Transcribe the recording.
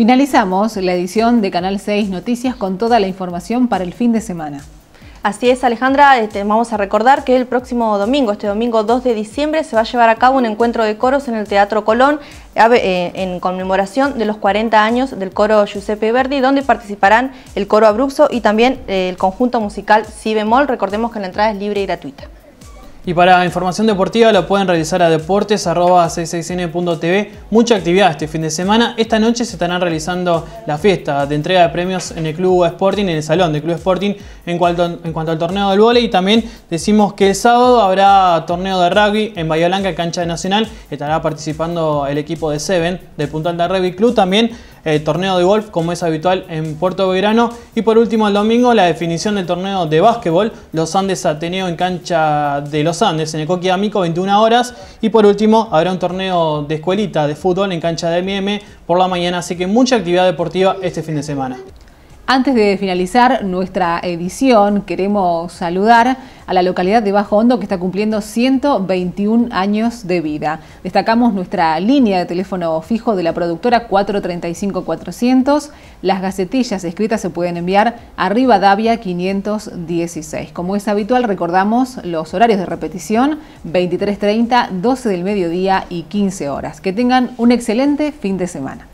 Finalizamos la edición de Canal 6 Noticias con toda la información para el fin de semana. Así es, Alejandra, este, vamos a recordar que el próximo domingo, este domingo 2 de diciembre, se va a llevar a cabo un encuentro de coros en el Teatro Colón eh, en conmemoración de los 40 años del coro Giuseppe Verdi, donde participarán el coro Abruzzo y también eh, el conjunto musical Si bemol. Recordemos que la entrada es libre y gratuita. Y para información deportiva lo pueden realizar a deportes.cccn.tv. Mucha actividad este fin de semana. Esta noche se estarán realizando la fiesta de entrega de premios en el Club Sporting, en el Salón del Club Sporting, en cuanto, en cuanto al torneo del vóley. Y también decimos que el sábado habrá torneo de rugby en Bahía Blanca, cancha de Nacional. Estará participando el equipo de Seven, del Puntal de Rugby Club. También el eh, torneo de golf como es habitual en Puerto Belgrano. Y por último el domingo la definición del torneo de básquetbol, los Andes Ateneo en cancha de los Andes, en el Coqui Amico, 21 horas. Y por último habrá un torneo de escuelita de fútbol en cancha de MM por la mañana, así que mucha actividad deportiva este fin de semana. Antes de finalizar nuestra edición, queremos saludar a la localidad de Bajo Hondo que está cumpliendo 121 años de vida. Destacamos nuestra línea de teléfono fijo de la productora 435-400. Las gacetillas escritas se pueden enviar a Rivadavia 516. Como es habitual, recordamos los horarios de repetición 23.30, 12 del mediodía y 15 horas. Que tengan un excelente fin de semana.